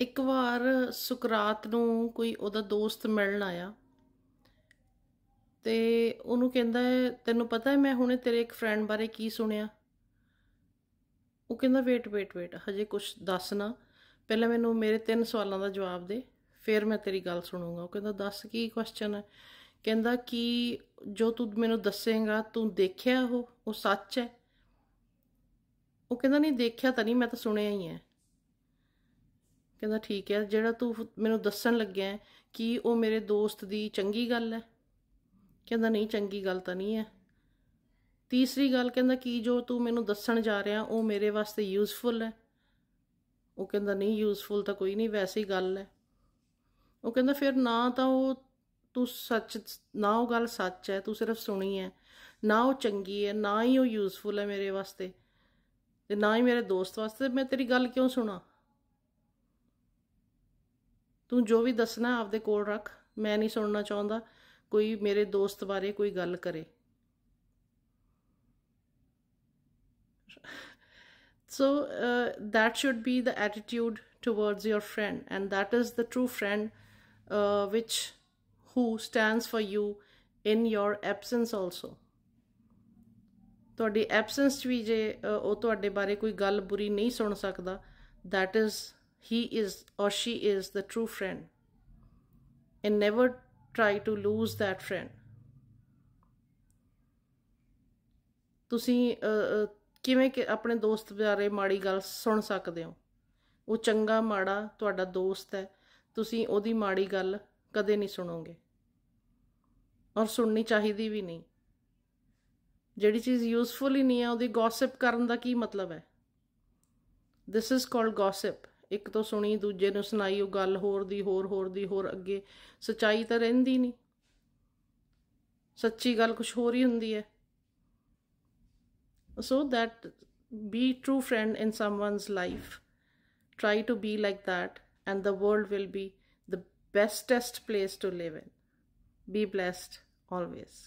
ਇੱਕ ਵਾਰ ਸੁਕਰਾਤ ਨੂੰ ਕੋਈ ਉਹਦਾ ਦੋਸਤ ਮਿਲਣ ਆਇਆ ਤੇ ਉਹਨੂੰ ਕਹਿੰਦਾ ਹੈ ਤੈਨੂੰ ਪਤਾ ਹੈ ਮੈਂ ਹੁਣੇ ਤੇਰੇ ਇੱਕ ਫਰੈਂਡ ਬਾਰੇ ਕੀ ਸੁਣਿਆ ਉਹ ਕਹਿੰਦਾ ਵੇਟ ਵੇਟ ਵੇਟ ਹਜੇ ਕੁਝ ਦੱਸ ਨਾ ਪਹਿਲਾਂ ਮੈਨੂੰ ਮੇਰੇ ਤਿੰਨ ਸਵਾਲਾਂ ਦਾ ਜਵਾਬ ਦੇ ਫਿਰ ਮੈਂ ਤੇਰੀ ਗੱਲ ਸੁਣੂੰਗਾ ਉਹ ਕਹਿੰਦਾ ਦੱਸ ਕੀ ਕੁਐਸਚਨ ਹੈ ਕਹਿੰਦਾ ਕਿ ਜੋ ਤੂੰ ਮੈਨੂੰ ਦੱਸੇਗਾ ਤੂੰ ਦੇਖਿਆ ਉਹ ਉਹ ਸੱਚ ਹੈ ਉਹ ਕਹਿੰਦਾ ਨਹੀਂ ਦੇਖਿਆ ਤਾਂ ਨਹੀਂ ਮੈਂ ਤਾਂ ਸੁਣਿਆ ਹੀ ਹੈ ਕਹਿੰਦਾ ਠੀਕ ਹੈ ਜਿਹੜਾ ਤੂੰ ਮੈਨੂੰ ਦੱਸਣ ਲੱਗਿਆ ਕਿ ਉਹ ਮੇਰੇ ਦੋਸਤ ਦੀ ਚੰਗੀ ਗੱਲ ਹੈ ਕਹਿੰਦਾ ਨਹੀਂ ਚੰਗੀ ਗੱਲ ਤਾਂ ਨਹੀਂ ਹੈ ਤੀਸਰੀ ਗੱਲ ਕਹਿੰਦਾ ਕਿ ਜੋ ਤੂੰ ਮੈਨੂੰ ਦੱਸਣ ਜਾ ਰਿਹਾ ਉਹ ਮੇਰੇ ਵਾਸਤੇ ਯੂਸਫੁਲ ਹੈ ਉਹ ਕਹਿੰਦਾ ਨਹੀਂ ਯੂਸਫੁਲ ਤਾਂ ਕੋਈ ਨਹੀਂ ਵੈਸੇ ਹੀ ਗੱਲ ਹੈ ਉਹ ਕਹਿੰਦਾ ਫਿਰ ਨਾ ਤਾਂ ਉਹ ਤੂੰ ਸੱਚ ਨਾ ਉਹ ਗੱਲ ਸੱਚ ਹੈ ਤੂੰ ਸਿਰਫ ਸੁਣੀ ਹੈ ਨਾ ਉਹ ਚੰਗੀ ਹੈ ਨਾ ਹੀ ਉਹ ਯੂਸਫੁਲ ਹੈ ਮੇਰੇ ਵਾਸਤੇ ਤੇ ਨਾ ਹੀ ਮੇਰੇ ਦੋਸਤ ਵਾਸਤੇ ਮੈਂ ਤੇਰੀ ਗੱਲ ਕਿਉਂ ਸੁਣਾ ਤੂੰ ਜੋ ਵੀ ਦੱਸਣਾ ਆਪਦੇ ਕੋਲ ਰੱਖ ਮੈਂ ਨਹੀਂ ਸੁਣਨਾ ਚਾਹੁੰਦਾ ਕੋਈ ਮੇਰੇ ਦੋਸਤ ਬਾਰੇ ਕੋਈ ਗੱਲ ਕਰੇ so uh, that should be the attitude towards your friend and that is the true friend uh, which who stands for you in your absence also ਤੁਹਾਡੀ ਐਬਸੈਂਸ ਵੀ ਜੇ ਉਹ ਤੁਹਾਡੇ ਬਾਰੇ ਕੋਈ ਗੱਲ ਬੁਰੀ ਨਹੀਂ ਸੁਣ ਸਕਦਾ that is he is or she is the true friend and never try to lose that friend ਤੁਸੀਂ ਕਿਵੇਂ ਕਿ ਆਪਣੇ ਦੋਸਤ ਬਾਰੇ ਮਾੜੀ ਗੱਲ ਸੁਣ ਸਕਦੇ ਹੋ ਉਹ ਚੰਗਾ ਮਾੜਾ ਤੁਹਾਡਾ ਦੋਸਤ ਹੈ ਤੁਸੀਂ ਉਹਦੀ ਮਾੜੀ ਗੱਲ ਕਦੇ ਨਹੀਂ ਸੁਣੋਗੇ ਔਰ ਸੁਣਨੀ ਚਾਹੀਦੀ ਵੀ ਨਹੀਂ ਜਿਹੜੀ ਚੀਜ਼ ਯੂਸਫੁਲ ਹੀ ਨਹੀਂ ਹੈ ਉਹਦੀ ਗੋਸਪ ਕਰਨ ਦਾ ਕੀ ਮਤਲਬ ਹੈ ਥਿਸ ਇਜ਼ ਕਾਲਡ ਗੌਸਿਪ ਇੱਕ ਤੋਂ ਸੁਣੀ ਦੂਜੇ ਨੂੰ ਸੁਣਾਈ ਉਹ ਗੱਲ ਹੋਰ ਦੀ ਹੋਰ ਹੋਰ ਦੀ ਹੋਰ ਅੱਗੇ ਸਚਾਈ ਤਾਂ ਰਹਿੰਦੀ ਨਹੀਂ ਸੱਚੀ ਗੱਲ ਕੁਝ ਹੋਰ ਹੀ ਹੁੰਦੀ ਹੈ so that be true friend in someone's life try to be like that and the world will be the bestest place to live in be blessed always